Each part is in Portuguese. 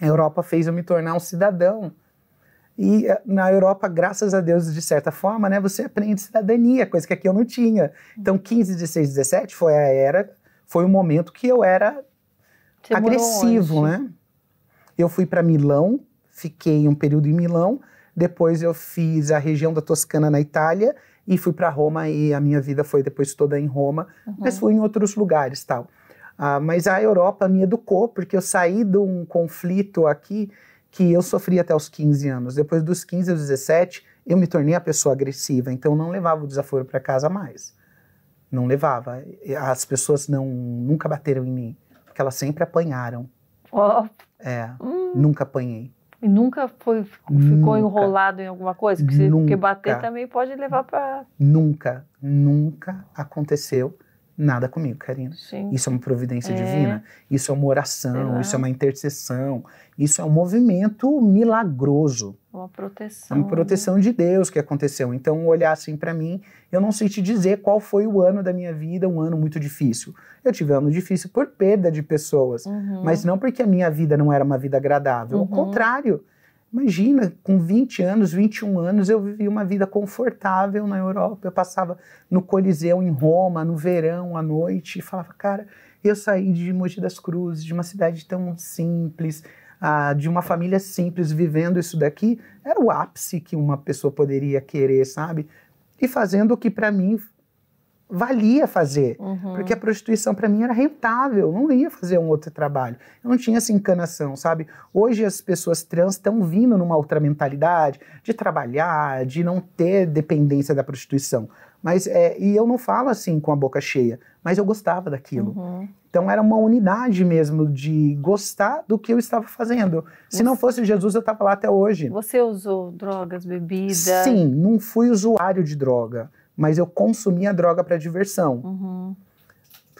A Europa fez eu me tornar um cidadão. E eh, na Europa, graças a Deus, de certa forma, né, você aprende cidadania, coisa que aqui eu não tinha. Então, 15, 16, 17 foi a era, foi o momento que eu era você agressivo, né? Eu fui para Milão, fiquei um período em Milão, depois eu fiz a região da Toscana na Itália e fui para Roma e a minha vida foi depois toda em Roma, uhum. mas fui em outros lugares, tal. Ah, mas a Europa me educou, porque eu saí de um conflito aqui que eu sofri até os 15 anos. Depois dos 15 aos 17, eu me tornei a pessoa agressiva, então não levava o desaforo para casa mais. Não levava. As pessoas não nunca bateram em mim, porque elas sempre apanharam. Oh. É, hum. nunca apanhei. E nunca foi, ficou nunca. enrolado em alguma coisa? Porque, porque bater também pode levar para. Nunca, nunca aconteceu nada comigo, Karina. Sim. Isso é uma providência é. divina, isso é uma oração, isso é uma intercessão, isso é um movimento milagroso. Uma proteção. É uma proteção né? de Deus que aconteceu. Então, olhar assim para mim, eu não sei te dizer qual foi o ano da minha vida, um ano muito difícil. Eu tive um ano difícil por perda de pessoas, uhum. mas não porque a minha vida não era uma vida agradável. Uhum. Ao contrário, Imagina, com 20 anos, 21 anos, eu vivia uma vida confortável na Europa. Eu passava no Coliseu em Roma, no verão, à noite, e falava, cara, eu saí de Mogi das Cruzes, de uma cidade tão simples, ah, de uma família simples, vivendo isso daqui. Era o ápice que uma pessoa poderia querer, sabe? E fazendo o que para mim valia fazer, uhum. porque a prostituição para mim era rentável, não ia fazer um outro trabalho. Eu não tinha essa encanação, sabe? Hoje as pessoas trans estão vindo numa outra mentalidade de trabalhar, de não ter dependência da prostituição. Mas é, e eu não falo assim com a boca cheia, mas eu gostava daquilo. Uhum. Então era uma unidade mesmo de gostar do que eu estava fazendo. Se não fosse Jesus, eu estava lá até hoje. Você usou drogas, bebidas Sim, não fui usuário de droga mas eu consumia droga para diversão. Uhum.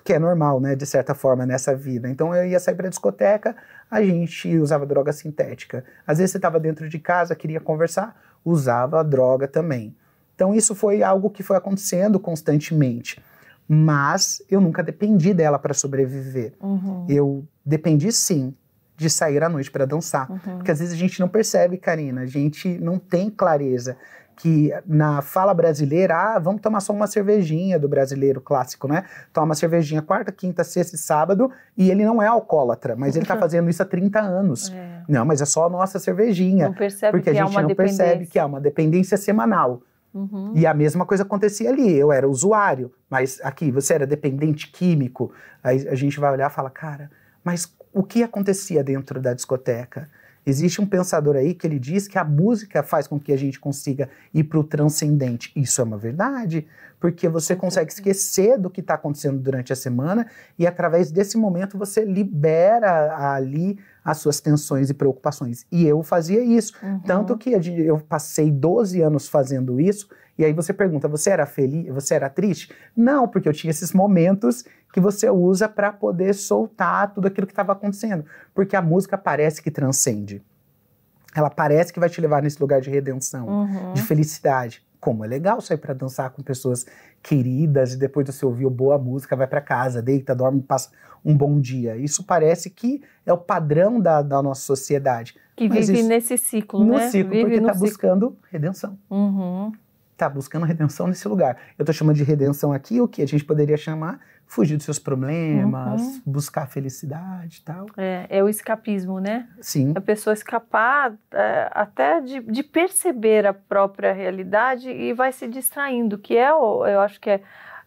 Que é normal, né, de certa forma, nessa vida. Então eu ia sair para discoteca, a gente usava droga sintética. Às vezes você estava dentro de casa, queria conversar, usava droga também. Então isso foi algo que foi acontecendo constantemente mas eu nunca dependi dela para sobreviver. Uhum. Eu dependi sim de sair à noite para dançar, uhum. porque às vezes a gente não percebe, Karina, a gente não tem clareza que na fala brasileira, ah, vamos tomar só uma cervejinha do brasileiro clássico, né? Toma cervejinha quarta, quinta, sexta e sábado, e ele não é alcoólatra, mas ele está fazendo isso há 30 anos. É. Não, mas é só a nossa cervejinha. Não percebe porque que a é gente não percebe que há é uma dependência semanal. Uhum. E a mesma coisa acontecia ali. Eu era usuário, mas aqui você era dependente químico. Aí a gente vai olhar e fala, cara, mas o que acontecia dentro da discoteca? Existe um pensador aí que ele diz que a música faz com que a gente consiga ir para o transcendente. Isso é uma verdade, porque você consegue esquecer do que está acontecendo durante a semana e através desse momento você libera ali as suas tensões e preocupações. E eu fazia isso. Uhum. Tanto que eu passei 12 anos fazendo isso. E aí você pergunta, você era feliz? Você era triste? Não, porque eu tinha esses momentos que você usa para poder soltar tudo aquilo que estava acontecendo. Porque a música parece que transcende. Ela parece que vai te levar nesse lugar de redenção, uhum. de felicidade como é legal sair para dançar com pessoas queridas e depois você ouviu boa música, vai para casa, deita, dorme, passa um bom dia. Isso parece que é o padrão da, da nossa sociedade. Que Mas vive isso, nesse ciclo, no né? Ciclo, vive tá ciclo, porque está buscando redenção. Uhum está buscando redenção nesse lugar. Eu estou chamando de redenção aqui o que a gente poderia chamar fugir dos seus problemas, uhum. buscar felicidade e tal. É, é o escapismo, né? Sim. A pessoa escapar é, até de, de, perceber a própria realidade e vai se distraindo, que é, eu acho que é,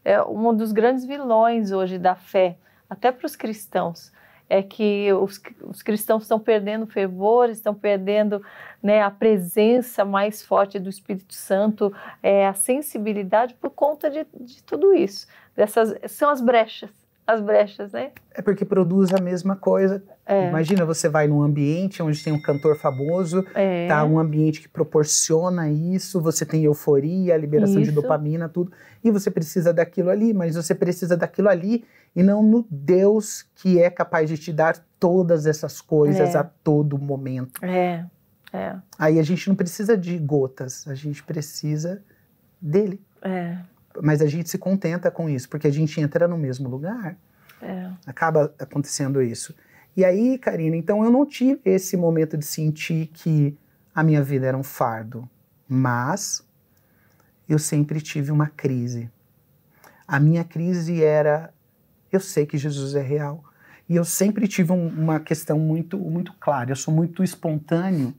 é um dos grandes vilões hoje da fé, até para os cristãos é que os, os cristãos estão perdendo fervor, estão perdendo né, a presença mais forte do Espírito Santo, é, a sensibilidade por conta de, de tudo isso. Dessas, são as brechas as brechas, né? É porque produz a mesma coisa. É. Imagina, você vai num ambiente onde tem um cantor famoso, é. tá um ambiente que proporciona isso, você tem euforia, liberação isso. de dopamina, tudo, e você precisa daquilo ali, mas você precisa daquilo ali e não no Deus que é capaz de te dar todas essas coisas é. a todo momento. É. é. Aí a gente não precisa de gotas, a gente precisa dele. É mas a gente se contenta com isso, porque a gente entra no mesmo lugar. É. Acaba acontecendo isso. E aí, Karina, então eu não tive esse momento de sentir que a minha vida era um fardo, mas eu sempre tive uma crise. A minha crise era: eu sei que Jesus é real. E eu sempre tive um, uma questão muito, muito clara. Eu sou muito espontâneo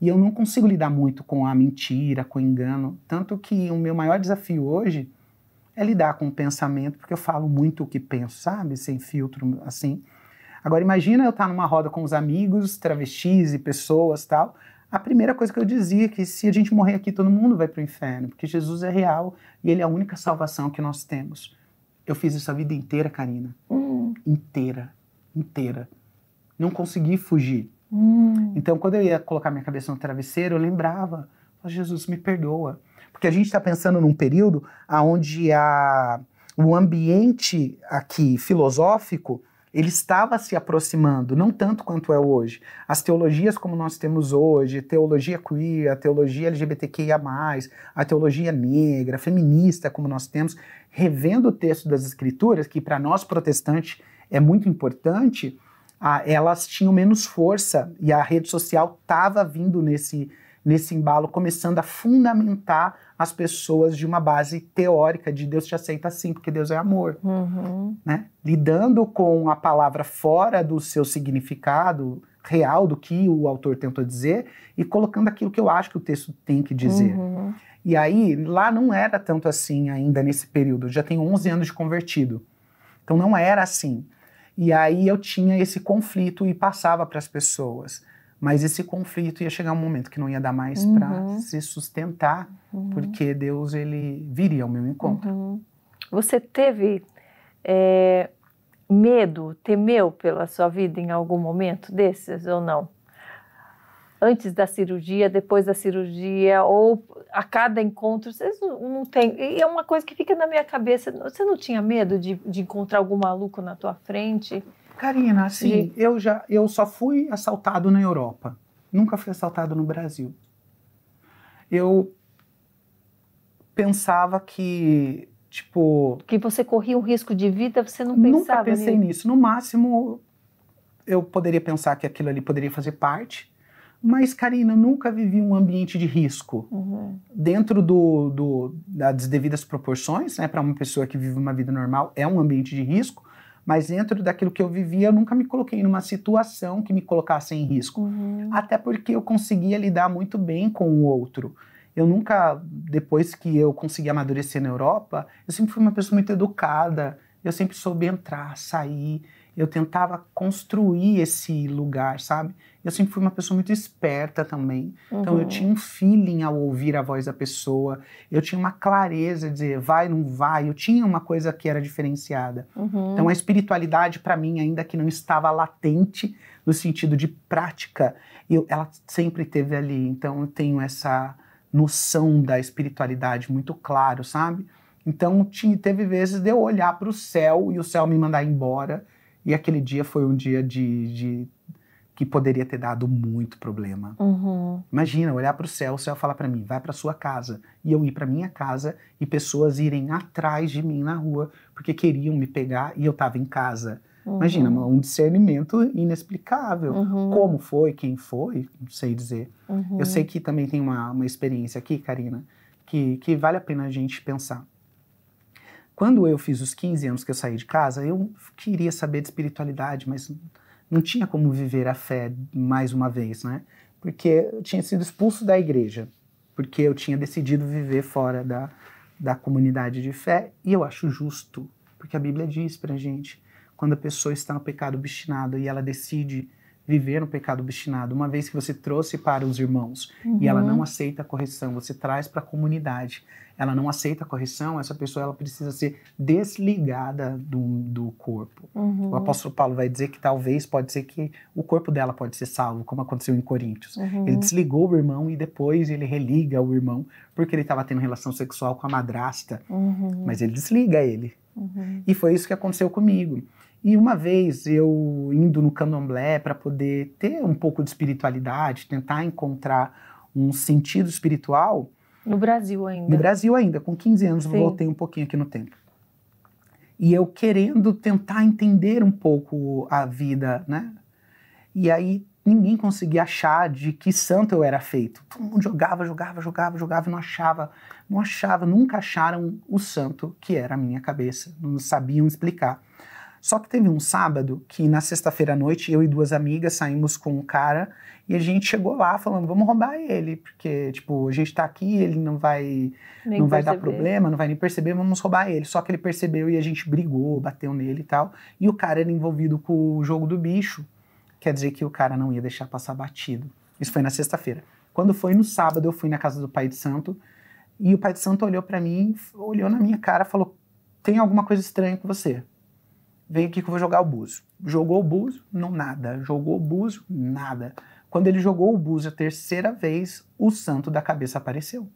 e eu não consigo lidar muito com a mentira, com o engano. Tanto que o meu maior desafio hoje é lidar com o pensamento, porque eu falo muito o que penso, sabe? Sem filtro, assim. Agora, imagina eu estar numa roda com os amigos, travestis e pessoas tal. A primeira coisa que eu dizia é que se a gente morrer aqui, todo mundo vai para o inferno, porque Jesus é real e ele é a única salvação que nós temos. Eu fiz isso a vida inteira, Karina. Hum. Inteira. Inteira. Não consegui fugir Hum. Então, quando eu ia colocar minha cabeça no travesseiro, eu lembrava, oh, Jesus, me perdoa. Porque a gente está pensando num período onde a, o ambiente aqui filosófico ele estava se aproximando, não tanto quanto é hoje. As teologias como nós temos hoje, teologia queer, a teologia LGBTQIA+, a teologia negra, feminista como nós temos, revendo o texto das escrituras, que para nós protestantes é muito importante, ah, elas tinham menos força e a rede social estava vindo nesse, nesse embalo, começando a fundamentar as pessoas de uma base teórica de Deus te aceita assim, porque Deus é amor. Uhum. Né? Lidando com a palavra fora do seu significado real, do que o autor tentou dizer, e colocando aquilo que eu acho que o texto tem que dizer. Uhum. E aí, lá não era tanto assim ainda nesse período, eu já tenho 11 anos de convertido. Então não era assim. E aí eu tinha esse conflito e passava para as pessoas. Mas esse conflito ia chegar um momento que não ia dar mais uhum. para se sustentar, uhum. porque Deus ele viria ao meu encontro. Uhum. Você teve é, medo, temeu pela sua vida em algum momento desses ou não? antes da cirurgia, depois da cirurgia, ou a cada encontro, vocês não, têm. E é uma coisa que fica na minha cabeça. Você não tinha medo de, de encontrar algum maluco na tua frente? Karina, assim, de... eu já eu só fui assaltado na Europa. Nunca fui assaltado no Brasil. Eu pensava que tipo que você corria um risco de vida, você não pensava Nunca pensei nisso. No máximo eu poderia pensar que aquilo ali poderia fazer parte mas, Karina, nunca vivi um ambiente de risco. Uhum. Dentro do, do, das devidas proporções, né, para uma pessoa que vive uma vida normal, é um ambiente de risco, mas dentro daquilo que eu vivia, eu nunca me coloquei numa situação que me colocasse em risco. Uhum. Até porque eu conseguia lidar muito bem com o outro. Eu nunca, depois que eu consegui amadurecer na Europa, eu sempre fui uma pessoa muito educada, eu sempre soube entrar, sair, eu tentava construir esse lugar, sabe? Eu sempre fui uma pessoa muito esperta também. Uhum. Então eu uhum. tinha um feeling ao ouvir a voz da pessoa, eu tinha uma clareza de dizer vai, não vai, eu tinha uma coisa que era diferenciada. Uhum. Então a espiritualidade para mim, ainda que não estava latente no sentido de prática, eu, ela sempre teve ali. Então eu tenho essa noção da espiritualidade muito claro, sabe? Então tinha, teve vezes de eu olhar para o céu e o céu me mandar embora. E aquele dia foi um dia de, de que poderia ter dado muito problema. Uhum. Imagina olhar para o céu, o céu falar para mim, vai para sua casa, e eu ir para minha casa e pessoas irem atrás de mim na rua porque queriam me pegar e eu estava em casa. Uhum. Imagina um discernimento inexplicável. Uhum. Como foi, quem foi, não sei dizer. Eu uhum. sei que também tem uma, uma experiência aqui, Karina, que, que vale a pena a gente pensar. Quando eu fiz os 15 anos que eu saí de casa, eu queria saber de espiritualidade, mas não tinha como viver a fé mais uma vez, né? Porque eu tinha sido expulso da igreja, porque eu tinha decidido viver fora da, da comunidade de fé, e eu acho justo, porque a Bíblia diz pra gente, quando a pessoa está no pecado obstinado e ela decide viver o pecado obstinado, uma vez que você trouxe para os irmãos uhum. e ela uhum. não aceita a correção, você traz para a comunidade, ela não aceita a correção, essa pessoa ela precisa ser desligada do, do corpo. Uhum. O apóstolo Paulo vai dizer que talvez pode ser que o corpo dela pode ser salvo, como aconteceu em Coríntios. Uhum. Ele desligou o irmão e depois ele religa o irmão porque ele estava tendo relação sexual com a madrasta, uhum. mas ele desliga ele. Uhum. E foi isso que aconteceu comigo. E uma vez eu indo no candomblé para poder ter um pouco de espiritualidade, tentar encontrar um sentido espiritual. No Brasil ainda. No Brasil ainda, com 15 anos Sim. voltei um pouquinho aqui no tempo. E eu querendo tentar entender um pouco a vida, né? E aí ninguém conseguia achar de que santo eu era feito. Todo mundo jogava, jogava, jogava, jogava e não achava, não achava, nunca acharam o santo que era a minha cabeça, não sabiam explicar. Só que teve um sábado que na sexta-feira à noite eu e duas amigas saímos com um cara e a gente chegou lá falando, vamos roubar ele, porque tipo, a gente tá aqui, ele não vai nem não vai dar problema, não vai nem perceber, vamos roubar ele. Só que ele percebeu e a gente brigou, bateu nele e tal. E o cara era envolvido com o jogo do bicho. Quer dizer que o cara não ia deixar passar batido. Isso foi na sexta-feira. Quando foi no sábado, eu fui na casa do pai de santo e o pai de santo olhou para mim, olhou na minha cara, falou: "Tem alguma coisa estranha com você?" Vem aqui que eu vou jogar o búzio. Jogou o búzio, Não nada. Jogou o búzio, Nada. Quando ele jogou o búzio a terceira vez, o santo da cabeça apareceu.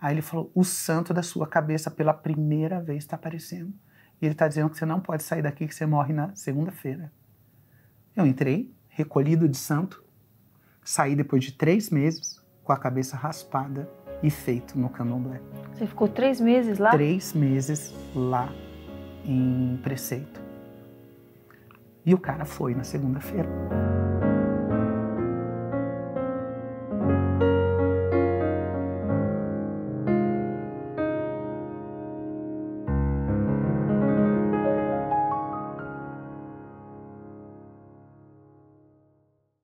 Aí ele falou: O santo da sua cabeça pela primeira vez está aparecendo. E ele está dizendo que você não pode sair daqui, que você morre na segunda-feira. Eu entrei, recolhido de santo, saí depois de três meses, com a cabeça raspada e feito no candomblé. Você ficou três meses lá? Três meses lá em preceito. E o cara foi na segunda-feira.